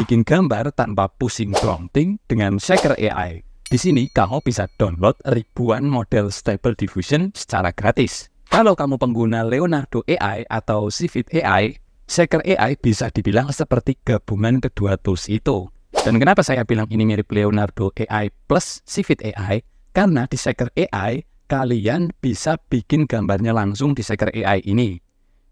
bikin gambar tanpa pusing prompting dengan Shaker AI. Di sini kamu bisa download ribuan model Stable Diffusion secara gratis. Kalau kamu pengguna Leonardo AI atau Civit AI, Shaker AI bisa dibilang seperti gabungan kedua tools itu. Dan kenapa saya bilang ini mirip Leonardo AI plus Civit AI? Karena di Shaker AI, kalian bisa bikin gambarnya langsung di Shaker AI ini.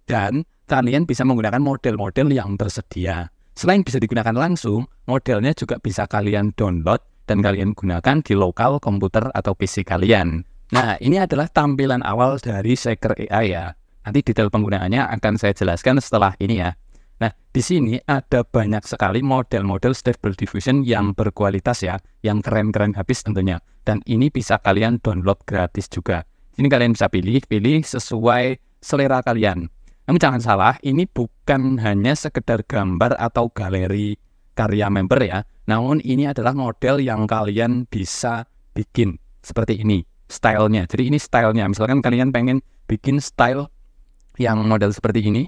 Dan kalian bisa menggunakan model-model yang tersedia. Selain bisa digunakan langsung, modelnya juga bisa kalian download dan kalian gunakan di lokal komputer atau PC kalian. Nah, ini adalah tampilan awal dari Shaker AI ya. Nanti detail penggunaannya akan saya jelaskan setelah ini ya. Nah, di sini ada banyak sekali model-model Stable Diffusion yang berkualitas ya, yang keren-keren habis tentunya. Dan ini bisa kalian download gratis juga. Ini kalian bisa pilih, pilih sesuai selera kalian. Namun jangan salah, ini bukan hanya sekedar gambar atau galeri karya member ya, namun ini adalah model yang kalian bisa bikin seperti ini stylenya. Jadi ini stylenya. Misalkan kalian pengen bikin style yang model seperti ini,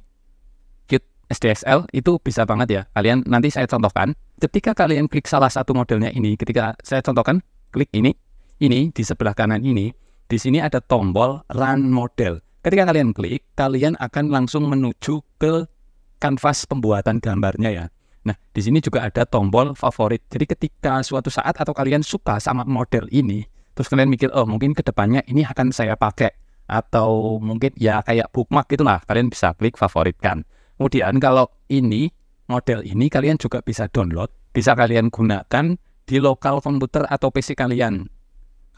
cute SDSL itu bisa banget ya. Kalian nanti saya contohkan. Ketika kalian klik salah satu modelnya ini, ketika saya contohkan, klik ini, ini di sebelah kanan ini, di sini ada tombol run model. Ketika kalian klik, kalian akan langsung menuju ke kanvas pembuatan gambarnya ya. Nah, di sini juga ada tombol favorit. Jadi ketika suatu saat atau kalian suka sama model ini, terus kalian mikir, oh mungkin kedepannya ini akan saya pakai. Atau mungkin ya kayak bookmark gitu lah, kalian bisa klik favoritkan. Kemudian kalau ini, model ini kalian juga bisa download, bisa kalian gunakan di lokal komputer atau PC kalian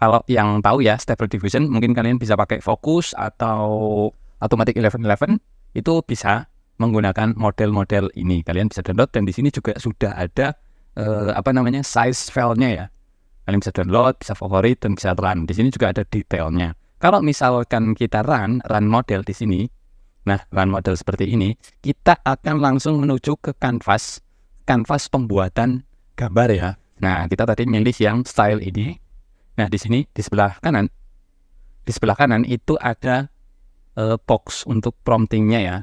kalau yang tahu ya stable diffusion mungkin kalian bisa pakai fokus atau automatic 1111 itu bisa menggunakan model-model ini kalian bisa download dan di sini juga sudah ada eh, apa namanya size filenya ya kalian bisa download bisa favorit dan bisa run di sini juga ada detailnya kalau misalkan kita run run model di sini nah run model seperti ini kita akan langsung menuju ke kanvas kanvas pembuatan gambar ya nah kita tadi milih yang style ini Nah, di sini di sebelah kanan di sebelah kanan itu ada uh, box untuk promptingnya ya.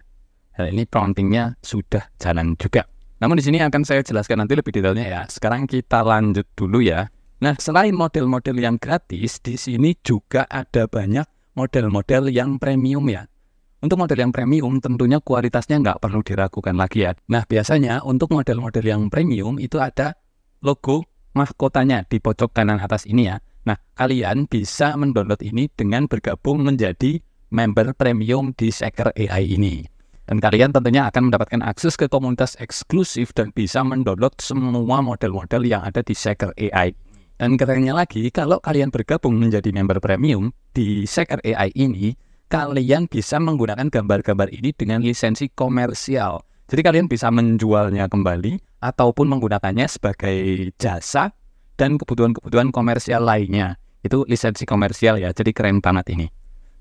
Nah, ini promptingnya sudah jalan juga. Namun di sini akan saya jelaskan nanti lebih detailnya ya. Sekarang kita lanjut dulu ya. Nah, selain model-model yang gratis, di sini juga ada banyak model-model yang premium ya. Untuk model yang premium tentunya kualitasnya nggak perlu diragukan lagi ya. Nah, biasanya untuk model-model yang premium itu ada logo mahkotanya di pojok kanan atas ini ya. Nah, kalian bisa mendownload ini dengan bergabung menjadi member premium di Seeker AI ini. Dan kalian tentunya akan mendapatkan akses ke komunitas eksklusif dan bisa mendownload semua model-model yang ada di Seeker AI. Dan kerennya lagi, kalau kalian bergabung menjadi member premium di Seeker AI ini, kalian bisa menggunakan gambar-gambar ini dengan lisensi komersial. Jadi kalian bisa menjualnya kembali ataupun menggunakannya sebagai jasa dan kebutuhan-kebutuhan komersial lainnya. Itu lisensi komersial ya, jadi keren banget ini.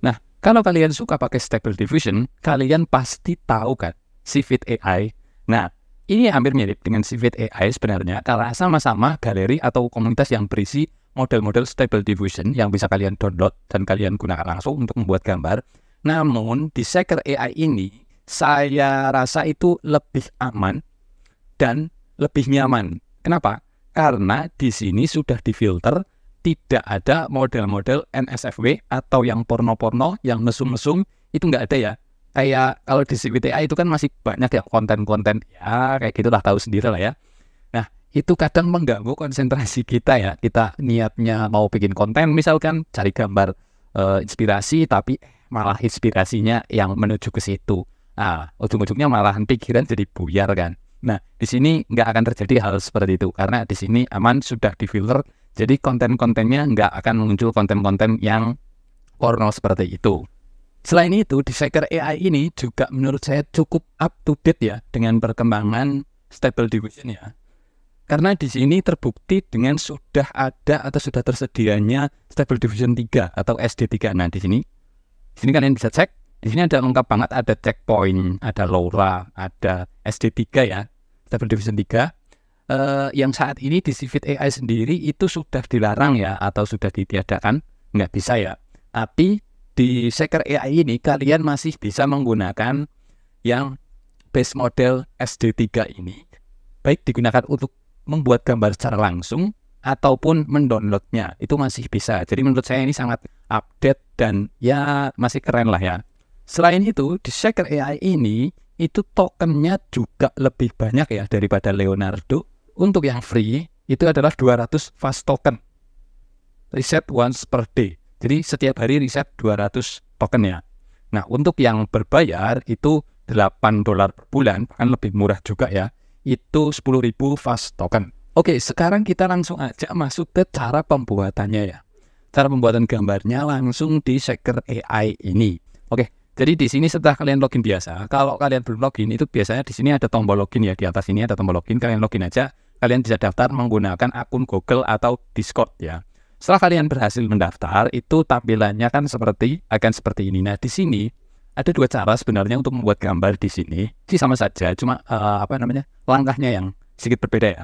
Nah, kalau kalian suka pakai Stable Diffusion, kalian pasti tahu kan Civit AI. Nah, ini hampir mirip dengan Civit AI sebenarnya karena sama-sama galeri atau komunitas yang berisi model-model Stable Diffusion yang bisa kalian download dan kalian gunakan langsung untuk membuat gambar. Namun di Shaker AI ini saya rasa itu lebih aman dan lebih nyaman. Kenapa? karena di sini sudah difilter tidak ada model-model NSFW atau yang porno-porno, yang mesum-mesum itu nggak ada ya. Kayak kalau di CBTA itu kan masih banyak ya konten-konten ya kayak gitulah tahu sendiri lah ya. Nah itu kadang mengganggu konsentrasi kita ya. Kita niatnya mau bikin konten misalkan cari gambar e, inspirasi tapi malah inspirasinya yang menuju ke situ. Nah ujung-ujungnya malahan pikiran jadi buyar kan. Nah, di sini nggak akan terjadi hal seperti itu karena di sini aman sudah di filter, jadi konten-kontennya nggak akan muncul konten-konten yang porno seperti itu. Selain itu, di Shaker AI ini juga menurut saya cukup up to date ya dengan perkembangan stable diffusion ya. Karena di sini terbukti dengan sudah ada atau sudah tersedianya stable diffusion 3 atau SD3. Nah, di sini di sini kalian bisa cek di sini ada lengkap banget, ada checkpoint, ada LoRa, ada SD3 ya, Stable Diffusion 3. Uh, eh, yang saat ini di Civit AI sendiri itu sudah dilarang ya atau sudah ditiadakan, nggak bisa ya. Tapi di Shaker AI ini kalian masih bisa menggunakan yang base model SD3 ini. Baik digunakan untuk membuat gambar secara langsung ataupun mendownloadnya itu masih bisa. Jadi menurut saya ini sangat update dan ya masih keren lah ya. Selain itu, di Shaker AI ini itu tokennya juga lebih banyak ya daripada Leonardo. Untuk yang free itu adalah 200 fast token. Reset once per day. Jadi setiap hari reset 200 token ya. Nah, untuk yang berbayar itu 8 dolar per bulan, kan lebih murah juga ya. Itu 10.000 fast token. Oke, sekarang kita langsung aja masuk ke cara pembuatannya ya. Cara pembuatan gambarnya langsung di Shaker AI ini. Oke, jadi di sini setelah kalian login biasa, kalau kalian belum login itu biasanya di sini ada tombol login ya di atas ini ada tombol login. Kalian login aja. Kalian bisa daftar menggunakan akun Google atau Discord ya. Setelah kalian berhasil mendaftar, itu tampilannya kan seperti akan seperti ini. Nah di sini ada dua cara sebenarnya untuk membuat gambar di sini. sih sama saja, cuma uh, apa namanya langkahnya yang sedikit berbeda ya.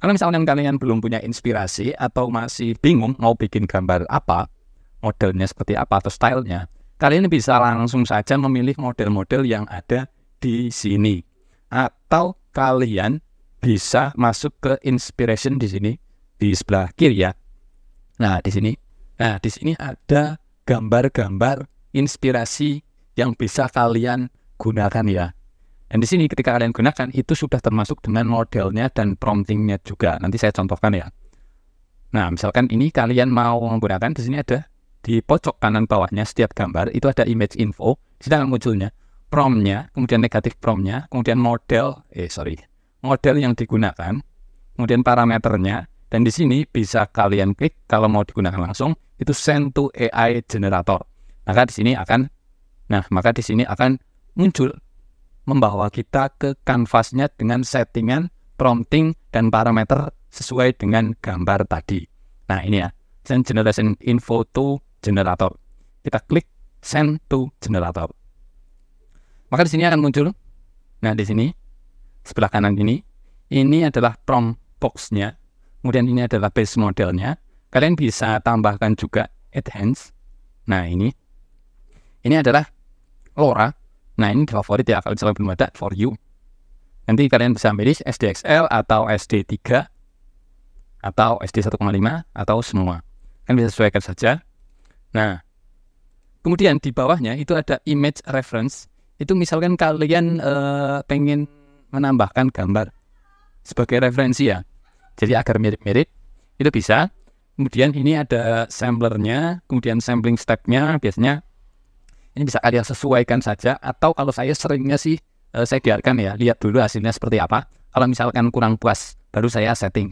Kalau misalnya kalian belum punya inspirasi atau masih bingung mau bikin gambar apa, modelnya seperti apa atau stylenya, kalian bisa langsung saja memilih model-model yang ada di sini. Atau kalian bisa masuk ke inspiration di sini di sebelah kiri ya. Nah, di sini. Nah, di sini ada gambar-gambar inspirasi yang bisa kalian gunakan ya. Dan di sini ketika kalian gunakan itu sudah termasuk dengan modelnya dan promptingnya juga. Nanti saya contohkan ya. Nah, misalkan ini kalian mau menggunakan di sini ada di pojok kanan bawahnya setiap gambar itu ada image info, di sana munculnya promnya, kemudian negatif promnya, kemudian model, eh sorry, model yang digunakan, kemudian parameternya, dan di sini bisa kalian klik kalau mau digunakan langsung itu send to AI generator. Maka di sini akan, nah maka di sini akan muncul membawa kita ke kanvasnya dengan settingan prompting dan parameter sesuai dengan gambar tadi. Nah ini ya, send generation info to generator. Kita klik send to generator. Maka di sini akan muncul. Nah, di sini sebelah kanan ini ini adalah prompt box-nya. Kemudian ini adalah base modelnya. Kalian bisa tambahkan juga hands. Nah, ini ini adalah LoRa. Nah, ini favorit ya kalau misalnya belum ada for you. Nanti kalian bisa ambil SDXL atau SD3 atau SD1,5 atau semua. Kalian bisa sesuaikan saja. Nah, kemudian di bawahnya itu ada image reference. Itu misalkan kalian eh, pengen menambahkan gambar sebagai referensi ya. Jadi agar mirip-mirip itu bisa. Kemudian ini ada samplernya, kemudian sampling stepnya biasanya ini bisa kalian sesuaikan saja atau kalau saya seringnya sih eh, saya biarkan ya lihat dulu hasilnya seperti apa. Kalau misalkan kurang puas baru saya setting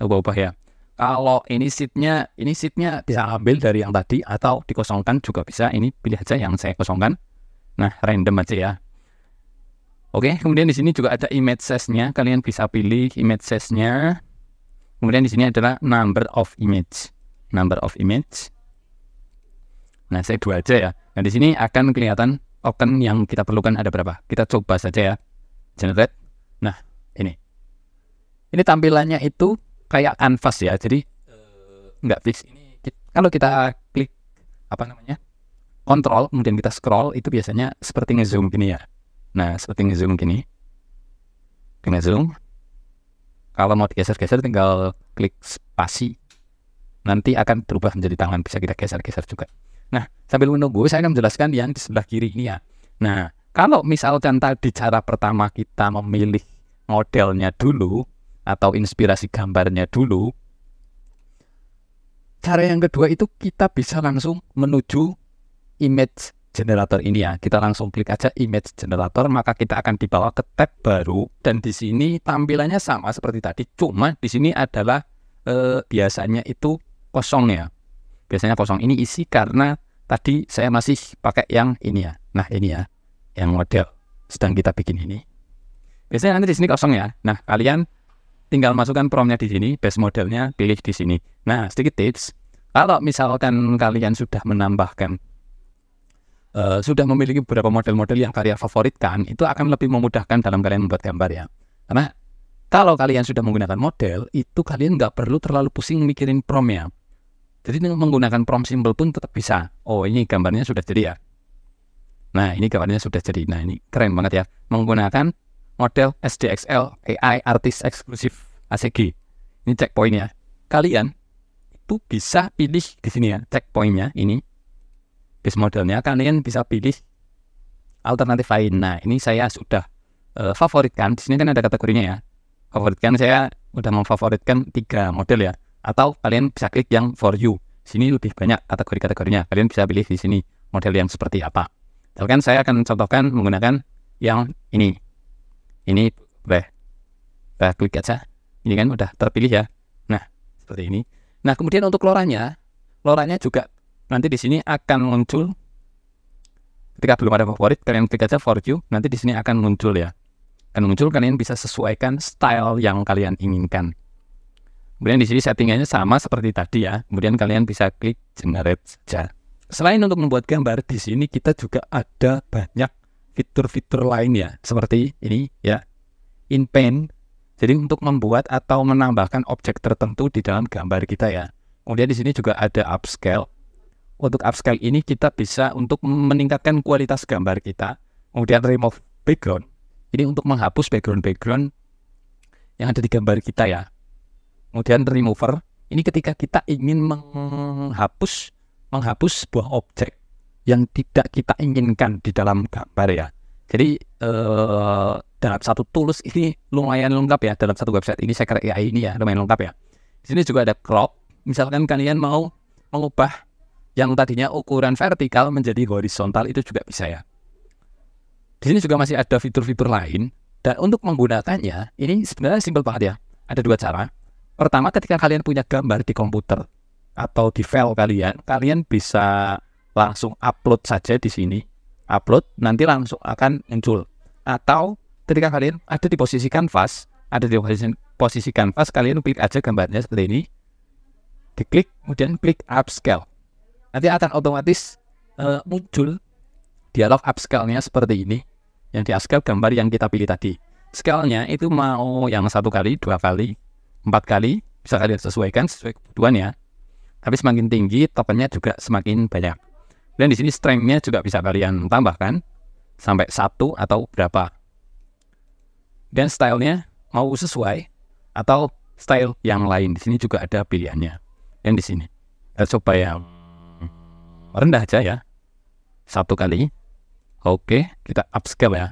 ubah-ubah ya kalau ini seatnya ini seatnya bisa ambil dari yang tadi atau dikosongkan juga bisa ini pilih aja yang saya kosongkan nah random aja ya oke kemudian di sini juga ada image size nya kalian bisa pilih image size nya kemudian di sini adalah number of image number of image nah saya dua aja ya nah di sini akan kelihatan token yang kita perlukan ada berapa kita coba saja ya generate nah ini ini tampilannya itu kayak canvas ya. Jadi eh, nggak fix. Ini kalau kita klik apa namanya kontrol, kemudian kita scroll itu biasanya seperti ngezoom gini ya. Nah seperti ngezoom gini, ngezoom. Kalau mau digeser-geser tinggal klik spasi. Nanti akan berubah menjadi tangan bisa kita geser-geser juga. Nah sambil menunggu saya akan menjelaskan yang di sebelah kiri ini ya. Nah kalau misalkan tadi cara pertama kita memilih modelnya dulu atau inspirasi gambarnya dulu. Cara yang kedua itu kita bisa langsung menuju image generator ini ya. Kita langsung klik aja image generator, maka kita akan dibawa ke tab baru dan di sini tampilannya sama seperti tadi, cuma di sini adalah eh, biasanya itu kosong ya. Biasanya kosong ini isi karena tadi saya masih pakai yang ini ya. Nah, ini ya yang model sedang kita bikin ini. Biasanya nanti di sini kosong ya. Nah, kalian tinggal masukkan promnya di sini, base modelnya pilih di sini. Nah, sedikit tips, kalau misalkan kalian sudah menambahkan uh, sudah memiliki beberapa model-model yang kalian favoritkan, itu akan lebih memudahkan dalam kalian membuat gambar ya. Karena kalau kalian sudah menggunakan model, itu kalian nggak perlu terlalu pusing mikirin promnya Jadi dengan menggunakan prom simple pun tetap bisa. Oh, ini gambarnya sudah jadi ya. Nah, ini gambarnya sudah jadi. Nah, ini keren banget ya. Menggunakan model SDXL AI artis eksklusif ACG. Ini checkpointnya. Kalian itu bisa pilih di sini ya checkpointnya ini base modelnya kalian bisa pilih alternatif lain. Nah ini saya sudah uh, favoritkan di sini kan ada kategorinya ya. Favoritkan saya udah memfavoritkan tiga model ya. Atau kalian bisa klik yang for you. Sini lebih banyak kategori-kategorinya. Kalian bisa pilih di sini model yang seperti apa. kan saya akan contohkan menggunakan yang ini ini udah, udah klik aja ini kan udah terpilih ya nah seperti ini nah kemudian untuk loranya loranya juga nanti di sini akan muncul ketika belum ada favorit kalian klik aja for you nanti di sini akan muncul ya akan muncul kalian bisa sesuaikan style yang kalian inginkan kemudian di sini settingannya sama seperti tadi ya kemudian kalian bisa klik generate saja selain untuk membuat gambar di sini kita juga ada banyak fitur-fitur lainnya seperti ini ya in paint jadi untuk membuat atau menambahkan objek tertentu di dalam gambar kita ya kemudian di sini juga ada upscale untuk upscale ini kita bisa untuk meningkatkan kualitas gambar kita kemudian remove background ini untuk menghapus background-background yang ada di gambar kita ya kemudian remover ini ketika kita ingin menghapus menghapus sebuah objek yang tidak kita inginkan di dalam gambar ya. Jadi eh, dalam satu tools ini lumayan lengkap ya dalam satu website ini saya kira AI ini ya lumayan lengkap ya. Di sini juga ada crop. Misalkan kalian mau mengubah yang tadinya ukuran vertikal menjadi horizontal itu juga bisa ya. Di sini juga masih ada fitur-fitur lain dan untuk menggunakannya ini sebenarnya simpel banget ya. Ada dua cara. Pertama ketika kalian punya gambar di komputer atau di file kalian, kalian bisa langsung upload saja di sini upload nanti langsung akan muncul atau ketika kalian ada di posisi kanvas ada di posisi, posisi kanvas kalian klik aja gambarnya seperti ini diklik kemudian klik upscale nanti akan otomatis uh, muncul dialog upscale-nya seperti ini yang di upscale gambar yang kita pilih tadi scale-nya itu mau yang satu kali dua kali empat kali bisa kalian sesuaikan sesuai kebutuhan ya tapi semakin tinggi topennya juga semakin banyak dan di sini strength-nya juga bisa kalian tambahkan sampai satu atau berapa. Dan stylenya mau sesuai atau style yang lain. Di sini juga ada pilihannya. Dan di sini kita coba yang rendah aja ya. Satu kali. Oke, kita upscale ya.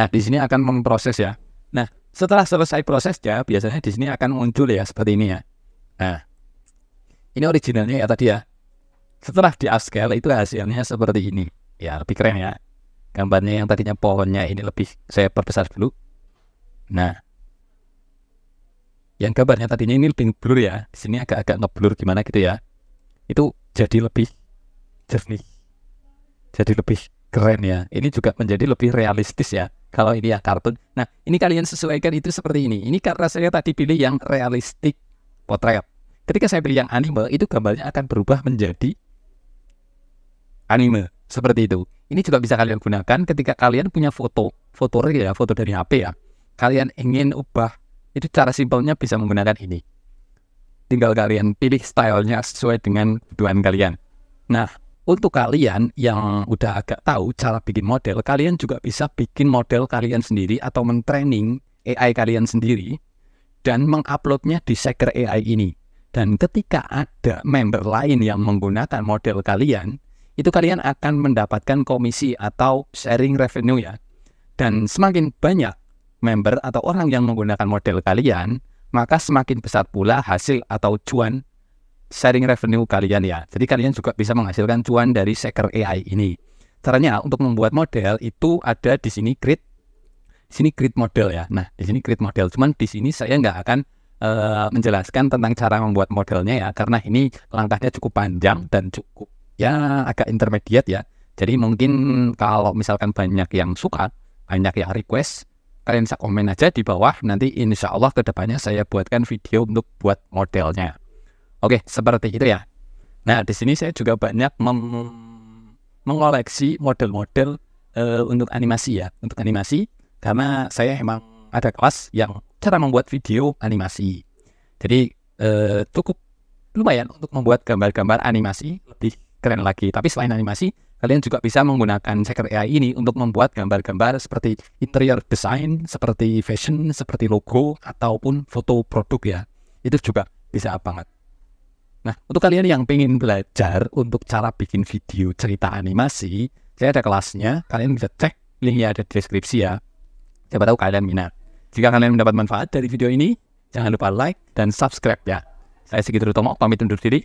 Nah, di sini akan memproses ya. Nah, setelah selesai proses ya, biasanya di sini akan muncul ya seperti ini ya. Nah, ini originalnya ya tadi ya setelah di upscale itu hasilnya seperti ini. Ya lebih keren ya. Gambarnya yang tadinya pohonnya ini lebih saya perbesar dulu. Nah, yang gambarnya tadinya ini lebih blur ya. Di sini agak-agak ngeblur gimana gitu ya. Itu jadi lebih jernih. Jadi lebih keren ya. Ini juga menjadi lebih realistis ya. Kalau ini ya kartun. Nah, ini kalian sesuaikan itu seperti ini. Ini karena saya tadi pilih yang realistik potret. Ketika saya pilih yang anime, itu gambarnya akan berubah menjadi anime seperti itu. Ini juga bisa kalian gunakan ketika kalian punya foto, foto ya, foto dari HP ya. Kalian ingin ubah, itu cara simpelnya bisa menggunakan ini. Tinggal kalian pilih stylenya sesuai dengan kebutuhan kalian. Nah, untuk kalian yang udah agak tahu cara bikin model, kalian juga bisa bikin model kalian sendiri atau mentraining AI kalian sendiri dan menguploadnya di Shaker AI ini. Dan ketika ada member lain yang menggunakan model kalian, itu kalian akan mendapatkan komisi atau sharing revenue ya. Dan semakin banyak member atau orang yang menggunakan model kalian, maka semakin besar pula hasil atau cuan sharing revenue kalian ya. Jadi kalian juga bisa menghasilkan cuan dari Shaker AI ini. Caranya untuk membuat model itu ada di sini grid, di sini grid model ya. Nah di sini grid model, cuman di sini saya nggak akan uh, menjelaskan tentang cara membuat modelnya ya, karena ini langkahnya cukup panjang dan cukup ya agak intermediate ya. Jadi mungkin kalau misalkan banyak yang suka, banyak yang request, kalian bisa komen aja di bawah. Nanti insya Allah kedepannya saya buatkan video untuk buat modelnya. Oke, seperti itu ya. Nah, di sini saya juga banyak mengoleksi model-model uh, untuk animasi ya, untuk animasi karena saya emang ada kelas yang cara membuat video animasi. Jadi uh, cukup lumayan untuk membuat gambar-gambar animasi lebih keren lagi. Tapi selain animasi, kalian juga bisa menggunakan Secret AI ini untuk membuat gambar-gambar seperti interior design, seperti fashion, seperti logo, ataupun foto produk ya. Itu juga bisa banget. Nah, untuk kalian yang pengen belajar untuk cara bikin video cerita animasi, saya ada kelasnya, kalian bisa cek linknya ada di deskripsi ya. Siapa tahu kalian minat. Jika kalian mendapat manfaat dari video ini, jangan lupa like dan subscribe ya. Saya Sigit Utomo, pamit undur diri.